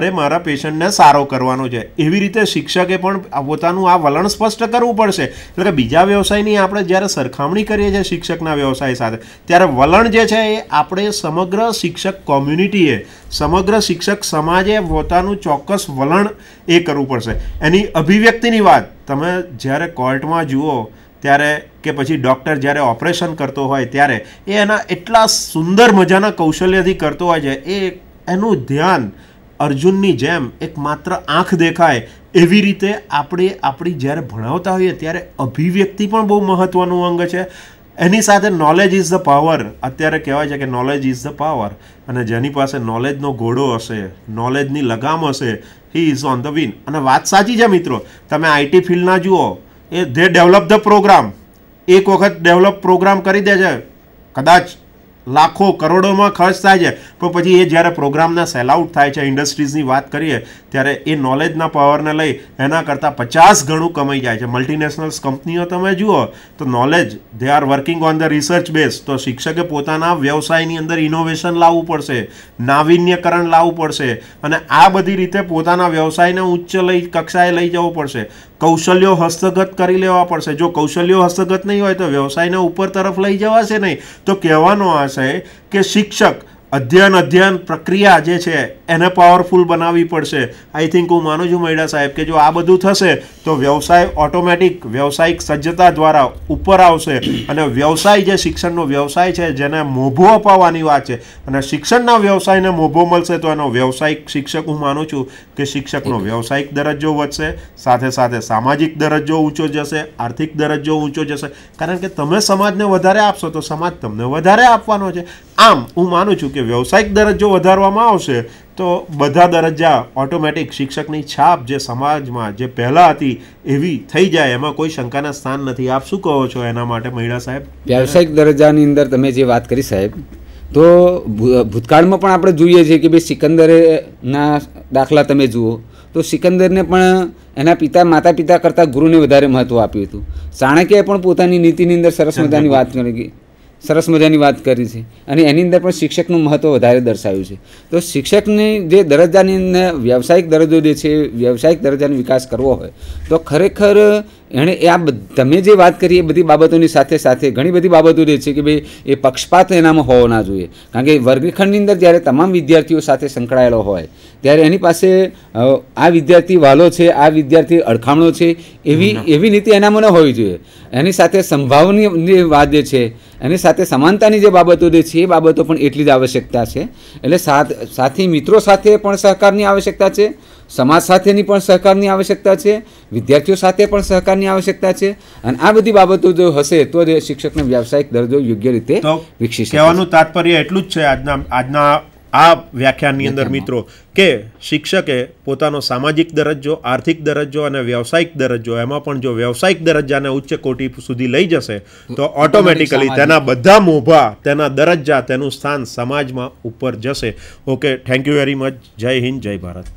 મારે મારા પેશન્ટને સારો કરવાનો છે એવી રીતે શિક્ષકે પણ પોતાનું આ વલણ સ્પષ્ટ કરવું પડશે એટલે કે બીજા વ્યવસાયની આપણે જ્યારે સરખામણી કરીએ છીએ શિક્ષકના વ્યવસાય સાથે ત્યારે વલણ જે છે એ આપણે સમગ્ર શિક્ષક કોમ્યુનિટીએ સમગ્ર શિક્ષક સમાજે પોતાનું ચોક્કસ વલણ એ કરવું પડશે એની અભિવ્યક્તિની વાત તમે જ્યારે કોર્ટમાં જુઓ ત્યારે કે પછી ડૉક્ટર જ્યારે ઓપરેશન કરતો હોય ત્યારે એ એના એટલા સુંદર મજાના કૌશલ્યથી કરતો હોય છે એ એનું ધ્યાન અર્જુનની જેમ એક માત્ર આંખ દેખાય એવી રીતે આપણે આપણી જ્યારે ભણાવતા હોઈએ ત્યારે અભિવ્યક્તિ પણ બહુ મહત્ત્વનું અંગ છે એની સાથે નોલેજ ઇઝ ધ પાવર અત્યારે કહેવાય છે કે નોલેજ ઇઝ ધ પાવર અને જેની પાસે નોલેજનો ઘોડો હશે નોલેજની લગામ હશે he is on the win અને વાત સાચી છે મિત્રો તમે આઈટી ફિલ્ડના જુઓ એ ધે ડેવલપ ધ પ્રોગ્રામ એક વખત ડેવલપ પ્રોગ્રામ કરી દે છે કદાચ લાખો કરોડોમાં ખર્ચ થાય છે પણ પછી એ જ્યારે પ્રોગ્રામના સેલ આઉટ થાય છે ઇન્ડસ્ટ્રીઝની વાત કરીએ ત્યારે એ નોલેજના પાવરને લઈ એના કરતાં પચાસ ગણું કમાઈ જાય છે મલ્ટીનેશનલ્સ કંપનીઓ તમે જુઓ તો knowledge they are working on the research base તો શિક્ષકે પોતાના વ્યવસાયની અંદર ઇનોવેશન લાવવું પડશે નાવીન્યકરણ લાવવું પડશે અને આ બધી રીતે પોતાના વ્યવસાયને ઉચ્ચ લઈ કક્ષાએ લઈ જવું પડશે કૌશલ્યો હસ્તગત કરી લેવા પડશે જો કૌશલ્યો હસ્તગત નહીં હોય તો વ્યવસાયને ઉપર તરફ લઈ જવાશે નહીં તો કહેવાનો આશય કે શિક્ષક અધ્યયન અધ્યયન પ્રક્રિયા જે છે એને પાવરફુલ બનાવવી પડશે આઈ થિંક હું માનું છું મૈડા સાહેબ કે જો આ બધું થશે તો વ્યવસાય ઓટોમેટિક વ્યવસાયિક સજ્જતા દ્વારા ઉપર આવશે અને વ્યવસાય જે શિક્ષણનો વ્યવસાય છે જેને મોભો અપાવવાની વાત છે અને શિક્ષણના વ્યવસાયને મોભો મળશે તો એનો વ્યવસાયિક શિક્ષક હું માનું છું કે શિક્ષકનો વ્યવસાયિક દરજ્જો વધશે સાથે સાથે સામાજિક દરજ્જો ઊંચો જશે આર્થિક દરજ્જો ઊંચો જશે કારણ કે તમે સમાજને વધારે આપશો તો સમાજ તમને વધારે આપવાનો છે આમ હું માનું છું કે વ્યવસાયિક દરજ્જો વધારવામાં આવશે તો તો બધા દરજ્જા ઓટોમેટિક શિક્ષકની છાપ જે સમાજમાં જે પહેલાં હતી એવી થઈ જાય એમાં કોઈ શંકાના સ્થાન નથી આપ શું કહો છો એના માટે મહિલા સાહેબ વ્યાવસાયિક દરજ્જાની અંદર તમે જે વાત કરી સાહેબ તો ભૂતકાળમાં પણ આપણે જોઈએ છીએ કે ભાઈ સિકંદરેના દાખલા તમે જુઓ તો સિકંદરને પણ એના પિતા માતા પિતા કરતાં ગુરુને વધારે મહત્ત્વ આપ્યું હતું ચાણક્યએ પણ પોતાની નીતિની અંદર સરસ મજાની વાત કરી સરસ મજાની વાત કરી છે અને એની અંદર પણ શિક્ષકનું મહત્ત્વ વધારે દર્શાવ્યું છે તો શિક્ષકની જે દરજ્જાની અંદર વ્યવસાયિક દરજ્જો જે છે વ્યવસાયિક દરજ્જાનો વિકાસ કરવો હોય તો ખરેખર એણે એ આ તમે જે વાત કરી એ બધી બાબતોની સાથે સાથે ઘણી બધી બાબતો જે છે કે ભાઈ એ પક્ષપાત એનામાં હોવો ના જોઈએ કારણ કે વર્ગખંડની અંદર જ્યારે તમામ વિદ્યાર્થીઓ સાથે સંકળાયેલો હોય ત્યારે એની પાસે આ વિદ્યાર્થી વાલો છે આ વિદ્યાર્થી અડખામણો છે એવી એવી નીતિ એનામાં ન હોવી જોઈએ એની સાથે સંભાવની વાત જે છે એની સાથે સમાનતાની જે બાબતો જે છે એ બાબતો પણ એટલી જ આવશ્યકતા છે એટલે સાથી મિત્રો સાથે પણ સહકારની આવશ્યકતા છે સમાજ સાથેની પણ સહકારની આવશ્યકતા છે વિદ્યાર્થીઓ સાથે પણ સહકારની આવશ્યકતા છે અને આ બધી બાબતો જો હશે તો જ શિક્ષકનો વ્યાવસાયિક દરજ્જો યોગ્ય રીતે વિકસી કહેવાનું તાત્પર્ય એટલું જ છે આજના આજના આ વ્યાખ્યાનની અંદર મિત્રો કે શિક્ષકે પોતાનો સામાજિક દરજ્જો આર્થિક દરજ્જો અને વ્યવસાયિક દરજ્જો એમાં પણ જો વ્યવસાયિક દરજ્જાને ઉચ્ચ કોટી સુધી લઈ જશે તો ઓટોમેટિકલી તેના બધા મોભા તેના દરજ્જા તેનું સ્થાન સમાજમાં ઉપર જશે okay thank you very much Jai Hind જય ભારત